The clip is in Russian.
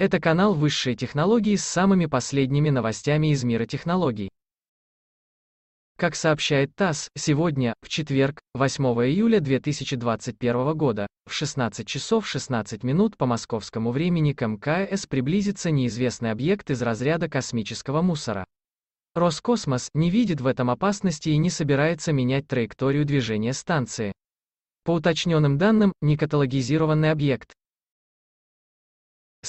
Это канал высшей технологии» с самыми последними новостями из мира технологий. Как сообщает ТАСС, сегодня, в четверг, 8 июля 2021 года, в 16 часов 16 минут по московскому времени к МКС приблизится неизвестный объект из разряда космического мусора. Роскосмос не видит в этом опасности и не собирается менять траекторию движения станции. По уточненным данным, некаталогизированный объект,